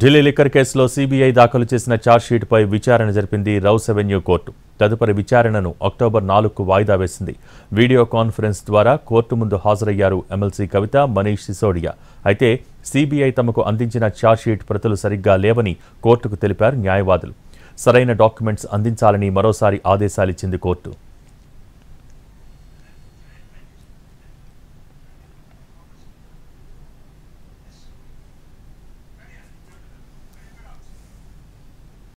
Delhi liquor కేసులో CBI దాఖలు చేసిన ఛార్జ్షీట్పై విచారణ జరిపింది రౌస్ అవెన్యూ కోర్టు తదుపరి విచారణను అక్టోబర్ నాలుగుకు వాయిదా వేసింది వీడియో కాన్ఫరెన్స్ ద్వారా కోర్టు ముందు హాజరయ్యారు ఎమ్మెల్సీ కవిత మనీష్ సిసోడియా అయితే సీబీఐ తమకు అందించిన ఛార్జ్షీట్ ప్రతులు సరిగ్గా లేవని కోర్టుకు తెలిపారు న్యాయవాదులు సరైన డాక్యుమెంట్స్ అందించాలని మరోసారి ఆదేశాలిచ్చింది కోర్టు